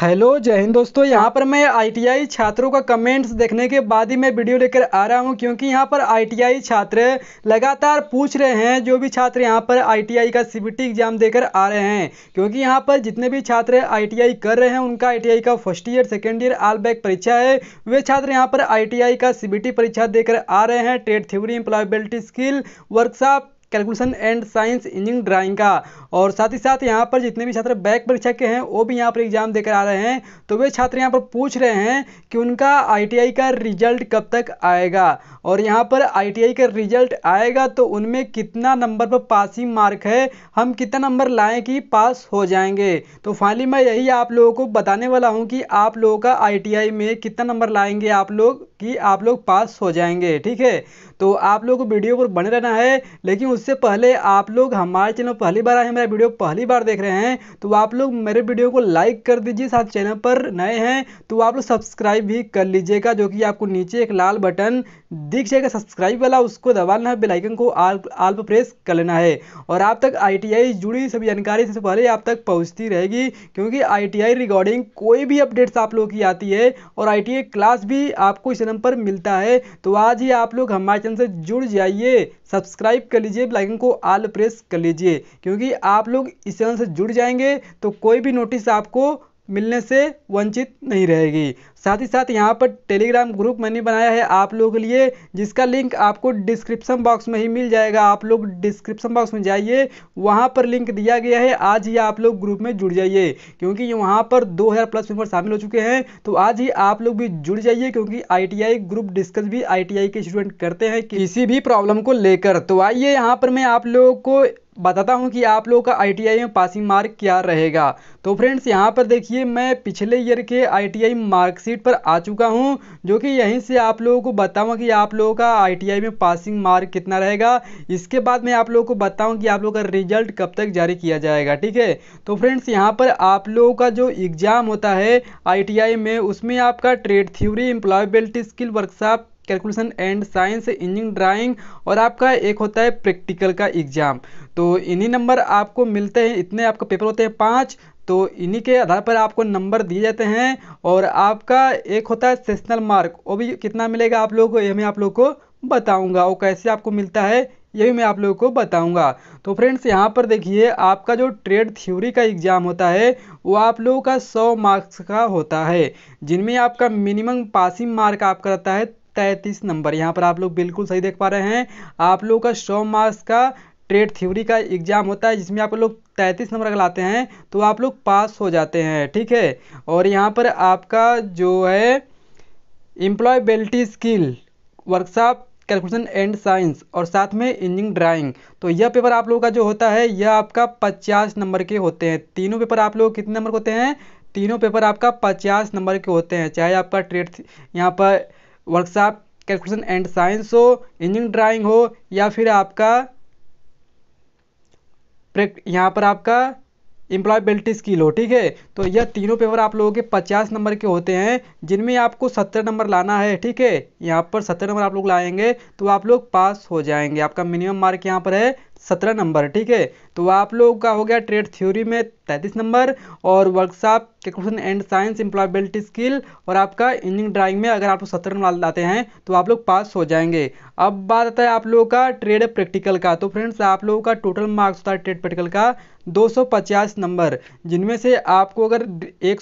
hello जय हिंद दोस्तों यहाँ पर मैं आईटीआई छात्रों का कमेंट्स देखने के बाद ही मैं वीडियो लेकर आ रहा हूँ क्योंकि यहाँ पर आईटीआई छात्र लगातार पूछ रहे हैं जो भी छात्र यहाँ पर आईटीआई का सीबीटी एग्ज़ाम देकर आ रहे हैं क्योंकि यहाँ पर जितने भी छात्र आईटीआई कर रहे हैं उनका आई का first year second year all back परीक्षा है वे छात्र यहाँ पर आई का सी परीक्षा देकर आ रहे हैं trade theory employability skill workshop calculation and science engineering drawing का और साथ ही साथ यहाँ पर जितने भी छात्र बैक परीक्षा के हैं वो भी यहाँ पर एग्जाम देकर आ रहे हैं तो वे छात्र यहाँ पर पूछ रहे हैं कि उनका आई का रिजल्ट कब तक आएगा और यहाँ पर आई का रिजल्ट आएगा तो उनमें कितना नंबर पर पासिंग मार्क है हम कितना नंबर लाएँ कि पास हो जाएंगे तो फाइनली मैं यही आप लोगों को बताने वाला हूँ कि आप लोगों का आई में कितना नंबर लाएंगे आप लोग कि आप लोग पास हो जाएंगे ठीक है तो आप लोग को वीडियो पर बने रहना है लेकिन उससे पहले आप लोग हमारे चैनल पहली बार आए हमारे मेरा वीडियो पहली बार देख रहे हैं तो आप लोग मेरे वीडियो को लाइक कर दीजिए साथ चैनल पर नए हैं तो आप लोग सब्सक्राइब भी कर लीजिएगा जो कि आपको नीचे एक लाल बटन दिख जाएगा सब्सक्राइब वाला उसको दबाना है बेलाइकन को आल, पर प्रेस कर लेना है और आप तक आई जुड़ी सभी जानकारी सबसे पहले आप तक पहुँचती रहेगी क्योंकि आई रिगार्डिंग कोई भी अपडेट्स आप लोग की आती है और आई क्लास भी आपको इस चैनल पर मिलता है तो आज ही आप लोग हमारे चैनल से जुड़ जाइए सब्सक्राइब कर लीजिए बेलाइकन को आल प्रेस कर लीजिए क्योंकि आप लोग इस चैनल से जुड़ जाएंगे तो कोई भी नोटिस आपको मिलने से वंचित नहीं रहेगी साथ ही साथ यहाँ पर टेलीग्राम ग्रुप मैंने बनाया है आप लोगों के लिए जिसका लिंक आपको डिस्क्रिप्शन बॉक्स में ही मिल जाएगा आप लोग डिस्क्रिप्शन बॉक्स में जाइए वहाँ पर लिंक दिया गया है आज ही आप लोग ग्रुप में जुड़ जाइए क्योंकि वहाँ पर 2000 प्लस मेम्बर शामिल हो चुके हैं तो आज ही आप लोग भी जुड़ जाइए क्योंकि आई ग्रुप डिस्कस भी आई के स्टूडेंट करते हैं किसी भी प्रॉब्लम को लेकर तो आइए यहाँ पर मैं आप लोगों को बताता हूँ कि आप लोगों का आई में पासिंग मार्क क्या रहेगा तो फ्रेंड्स यहाँ पर देखिए मैं पिछले ईयर के आई मार्कशीट पर आ चुका हूँ जो कि यहीं से आप लोगों को बताऊँ कि आप लोगों का आई में पासिंग मार्क कितना रहेगा इसके बाद मैं आप लोगों को बताऊँ कि आप लोगों का रिजल्ट कब तक जारी किया जाएगा ठीक है तो फ्रेंड्स यहाँ पर आप लोगों का जो एग्ज़ाम होता है आई में उसमें आपका trade theory employability skill workshop calculation and science engineering drawing और आपका एक होता है प्रैक्टिकल का एग्जाम तो इन्हीं नंबर आपको मिलते हैं इतने आपका पेपर होते हैं पाँच तो इन्हीं के आधार पर आपको नंबर दिए जाते हैं और आपका एक होता है सेशनल मार्क वो भी कितना मिलेगा आप लोगों को ये मैं आप लोगों को बताऊंगा वो कैसे आपको मिलता है ये भी मैं आप लोगों को बताऊंगा तो फ्रेंड्स यहाँ पर देखिए आपका जो ट्रेड थ्योरी का एग्ज़ाम होता है वो आप लोगों का सौ मार्क्स का होता है जिनमें आपका मिनिमम पासिंग मार्क आपका रहता है तैंतीस नंबर यहाँ पर आप लोग बिल्कुल सही देख पा रहे हैं आप लोग का सौ मार्क्स का ट्रेड थ्योरी का एग्जाम होता है जिसमें आप लोग तैंतीस नंबर अगर लाते हैं तो आप लोग पास हो जाते हैं ठीक है और यहाँ पर आपका जो है employability skill workshop calculation and science और साथ में इंजिन ड्राइंग तो यह पेपर आप लोगों का जो होता है यह आपका पचास नंबर के होते हैं तीनों पेपर आप लोग कितने नंबर होते हैं तीनों पेपर आपका पचास नंबर के होते हैं चाहे आपका ट्रेड यहाँ पर वर्कशॉप कैलकुलेशन एंड साइंस हो इंजीनियरिंग ड्राइंग हो या फिर आपका यहाँ पर आपका एम्प्लॉयबिलिटी स्किल हो ठीक है तो यह तीनों पेपर आप लोगों के 50 नंबर के होते हैं जिनमें आपको 70 नंबर लाना है ठीक है यहाँ पर 70 नंबर आप लोग लाएंगे तो आप लोग पास हो जाएंगे आपका मिनिमम मार्क यहाँ पर है सत्रह नंबर ठीक है तो आप लोगों का हो गया ट्रेड थ्योरी में तैंतीस नंबर और workshop calculation and science employability skill और आपका इंजीनियरिंग ड्राइंग में अगर आप लोग सत्रह नंबर लाते हैं तो आप लोग पास हो जाएंगे अब बात आता है आप लोगों का ट्रेड प्रैक्टिकल का तो फ्रेंड्स आप लोगों का टोटल मार्क्स होता है ट्रेड प्रैक्टिकल का दो नंबर जिनमें से आपको अगर एक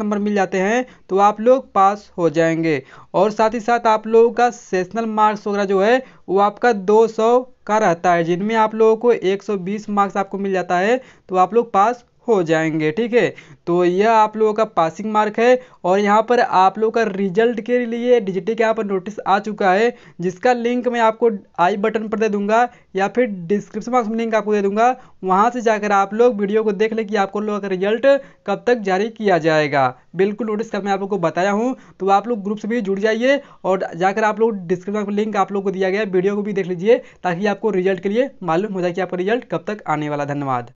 नंबर मिल जाते हैं तो आप लोग पास हो जाएंगे और साथ ही साथ आप लोगों का सेशनल मार्क्स वगैरह जो है वो आपका 200 का रहता है जिनमें आप लोगों को 120 मार्क्स आपको मिल जाता है तो आप लोग पास हो जाएंगे ठीक है तो यह आप लोगों का पासिंग मार्क है और यहाँ पर आप लोगों का रिजल्ट के लिए डिजिटी के यहाँ पर नोटिस आ चुका है जिसका लिंक मैं आपको आई बटन पर दे दूंगा या फिर डिस्क्रिप्शन बॉक्स में लिंक आपको दे दूंगा वहाँ से जाकर आप लोग वीडियो को देख लें कि आपको लोगों का रिजल्ट कब तक जारी किया जाएगा बिल्कुल नोटिस का मैं आप लोग को बताया हूँ तो आप लोग ग्रुप से भी जुड़ जाइए और जाकर आप लोग डिस्क्रिप्शन लिंक आप लोग को दिया गया वीडियो को भी देख लीजिए ताकि आपको रिजल्ट के लिए मालूम हो जाए कि आपका रिजल्ट कब तक आने वाला धन्यवाद